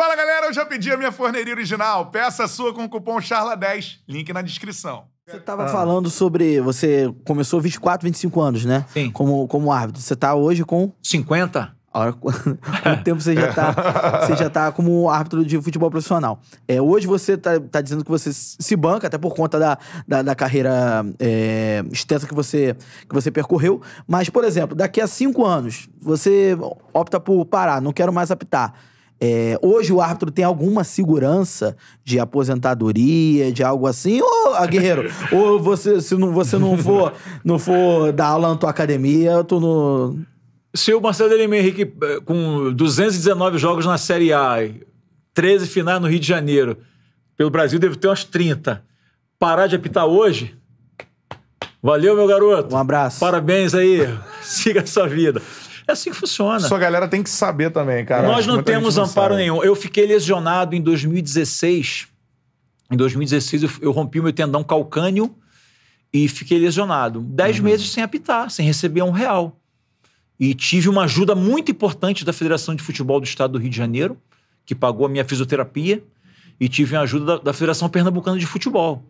Fala galera, eu já pedi a minha forneria original. Peça a sua com o cupom CHARLA10, link na descrição. Você estava ah. falando sobre. Você começou 24, 25 anos, né? Sim. Como, como árbitro. Você está hoje com. 50. Olha quanto tempo você já está você já tá como árbitro de futebol profissional. É, hoje você está tá dizendo que você se banca, até por conta da, da, da carreira é, extensa que você, que você percorreu. Mas, por exemplo, daqui a cinco anos, você opta por parar, não quero mais apitar é, hoje o árbitro tem alguma segurança de aposentadoria, de algo assim? Ou, a guerreiro, ou você, se não, você não for, não for dar aula na tua academia, tu não. Se o Marcelo Henrique, eh, com 219 jogos na Série A, 13 finais no Rio de Janeiro, pelo Brasil deve ter umas 30. Parar de apitar hoje, Valeu, meu garoto. Um abraço. Parabéns aí. Siga a sua vida. É assim que funciona. Sua galera tem que saber também, cara. Nós não temos não amparo sabe. nenhum. Eu fiquei lesionado em 2016. Em 2016 eu, eu rompi meu tendão calcâneo e fiquei lesionado. Dez uhum. meses sem apitar, sem receber um real. E tive uma ajuda muito importante da Federação de Futebol do Estado do Rio de Janeiro, que pagou a minha fisioterapia, e tive a ajuda da, da Federação Pernambucana de Futebol.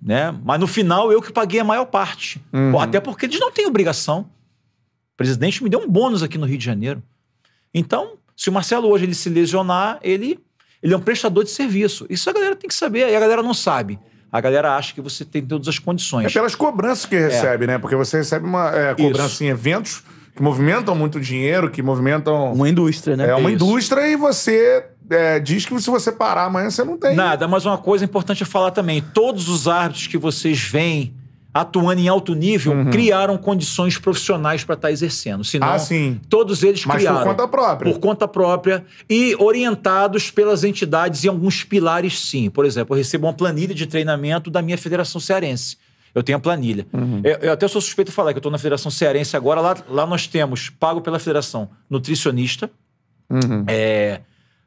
Né? Mas no final eu que paguei a maior parte. Uhum. Até porque eles não têm obrigação. O presidente me deu um bônus aqui no Rio de Janeiro. Então, se o Marcelo hoje ele se lesionar, ele, ele é um prestador de serviço. Isso a galera tem que saber, e a galera não sabe. A galera acha que você tem todas as condições. É pelas cobranças que é. recebe, é. né? Porque você recebe uma é, cobrança Isso. em eventos que movimentam muito dinheiro, que movimentam. Uma indústria, né? É uma Isso. indústria e você é, diz que se você parar amanhã, você não tem. Nada, mas uma coisa importante a é falar também: todos os árbitros que vocês veem atuando em alto nível, uhum. criaram condições profissionais para estar tá exercendo. Senão, ah, sim. todos eles Mas criaram. Por conta própria. Por conta própria e orientados pelas entidades em alguns pilares, sim. Por exemplo, eu recebo uma planilha de treinamento da minha Federação Cearense. Eu tenho a planilha. Uhum. Eu, eu, até sou suspeito de falar que eu estou na Federação Cearense agora. Lá, lá nós temos, pago pela Federação, nutricionista, uhum. é,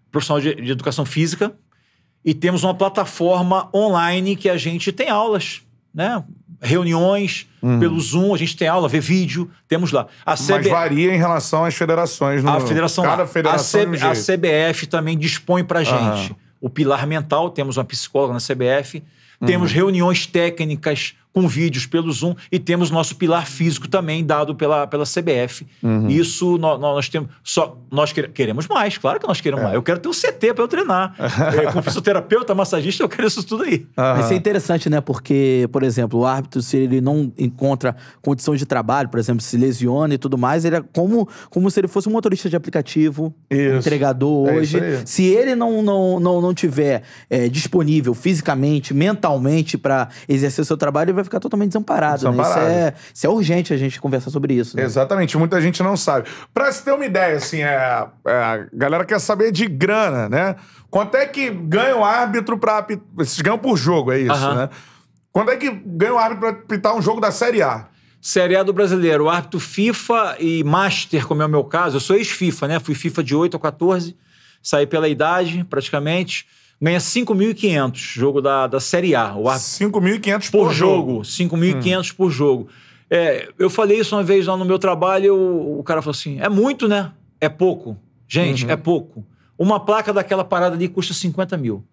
profissional de, de educação física, e temos uma plataforma online que a gente tem aulas, né? reuniões uhum. pelo Zoom, a gente tem aula, vê vídeo, temos lá. A CB... Mas varia em relação às federações. A federação Cada federação a, CB... um a CBF também dispõe para gente. Uhum. O pilar mental, temos uma psicóloga na CBF, temos uhum. reuniões técnicas com vídeos pelo Zoom e temos nosso pilar físico também dado pela, pela CBF. Uhum. Isso nós, nós, temos. Só, nós queremos mais, claro que nós queremos é. mais. Eu quero ter um CT para eu treinar. é, com fisioterapeuta, massagista, eu quero isso tudo aí. Uhum. Isso é interessante, né? Porque, por exemplo, o árbitro, se ele não encontra condição de trabalho, por exemplo, se lesiona e tudo mais, ele é como, como se ele fosse um motorista de aplicativo, entregador é hoje. Se ele não, não, não, não tiver é, disponível fisicamente, mentalmente para exercer o seu trabalho, ele vai ficar totalmente desamparado. desamparado. Né? Isso, é, isso, é, urgente a gente conversar sobre isso. Né? Exatamente, muita gente não sabe. Pra se ter uma ideia, assim, é, é, a galera quer saber de grana, né? Quanto é que ganha o árbitro pra Vocês ganham por jogo, é isso, uh -huh. né? Quanto é que ganha o árbitro pra apitar um jogo da Série A? Série A do brasileiro, o árbitro FIFA e Master, como é o meu caso, eu sou ex-FIFA, né? Fui FIFA de 8 a 14, saí pela idade, praticamente ganha 5.500, jogo da, da Série A. O ar... 5.500 por, por jogo. jogo. 5.500 hum. por jogo. É, eu falei isso uma vez lá no meu trabalho, o, o cara falou assim: é muito, né? É pouco. Gente, uhum. é pouco. Uma placa daquela parada ali custa 50 mil.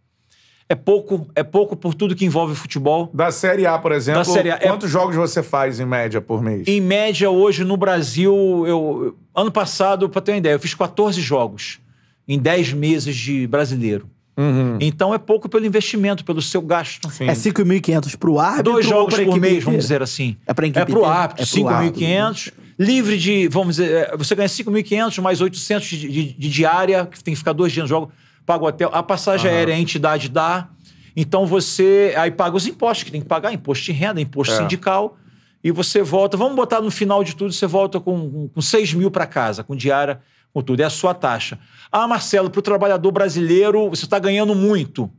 É pouco, é pouco por tudo que envolve futebol. Da Série A, por exemplo, da série a, é quantos é... jogos você faz em média por mês? Em média, hoje no Brasil, eu ano passado, para ter uma ideia, eu fiz 14 jogos em 10 meses de brasileiro. Uhum. Então é pouco pelo investimento, pelo seu gasto. É Sim. É 5.500 para o árbitro. Dois jogos por mês, vamos dizer assim. É para é o árbitro, é 5.500. Livre de, vamos dizer, é, você ganha 5.500 mais 800 de, de, de, diária, que tem que ficar dois dias no jogo, paga o hotel. A passagem uhum. aérea a entidade dá. Então você aí paga os impostos que tem que pagar, imposto de renda, imposto é. sindical, e você volta. Vamos botar no final de tudo, você volta com, com 6 mil para casa, com diária. Contudo, é a sua taxa. Ah, Marcelo, para o trabalhador brasileiro, você está ganhando muito.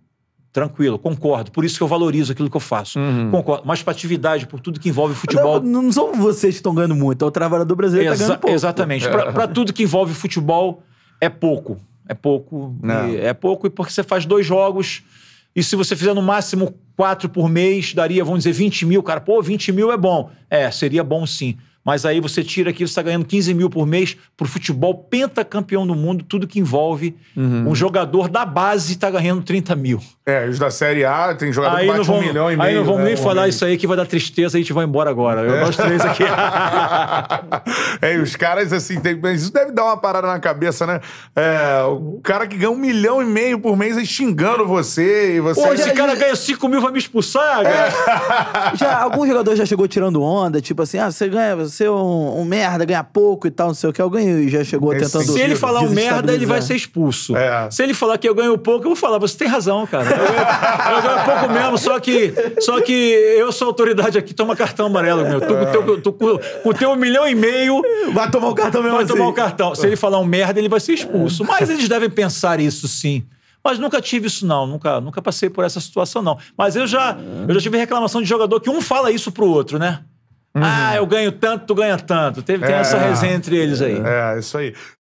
Tranquilo, concordo. Por isso que eu valorizo aquilo que eu faço. Uhum. Concordo. Mas para atividade, por tudo que envolve futebol. Não, não são vocês que estão ganhando muito, é o trabalhador brasileiro que está ganhando pouco. Exatamente. Para tudo que envolve futebol, é pouco. É pouco. é pouco, e porque você faz dois jogos. E se você fizer no máximo quatro por mês, daria, vamos dizer, 20 mil. Cara, pô, 20 mil é bom. É, seria bom sim mas aí você tira aquilo, você está ganhando 15 mil por mês para o futebol pentacampeão do mundo, tudo que envolve uhum. um jogador da base está ganhando 30 mil. É, os da Série A tem jogador aí que bate vamos, um milhão e meio. Aí não vamos né, nem um falar isso aí que vai dar tristeza, a gente vai embora agora. Eu é. nós três aqui. é, os caras assim, tem, mas isso deve dar uma parada na cabeça, né? É, o cara que ganha um milhão e meio por mês aí xingando você e você... Pô, esse cara ganha 5 mil, vai me expulsar, cara. É. já, algum jogador já chegou tirando onda, tipo assim, ah, você ganha ser um, um merda, ganhar pouco e tal, não sei o que. Eu ganhei e já chegou Esse tentando. Se ele falar um merda, ele vai ser expulso. É. Se ele falar que eu ganho pouco, eu vou falar, você tem razão, cara. Eu, eu, ganho pouco mesmo, só que, só que eu sou autoridade aqui, toma cartão amarelo, meu. Tô, é. teu, tô, com, com o teu um milhão e meio. Vai tomar o cartão mesmo. Vai assim. tomar o cartão. Se ele falar um merda, ele vai ser expulso. É. Mas eles devem pensar isso sim. Mas nunca tive isso, não. Nunca, nunca passei por essa situação, não. Mas eu já, eu já tive reclamação de jogador que um fala isso pro outro, né? Uhum. Ah, eu ganho tanto, tu ganha tanto. Teve, tem é. essa resenha entre eles aí. É, isso aí.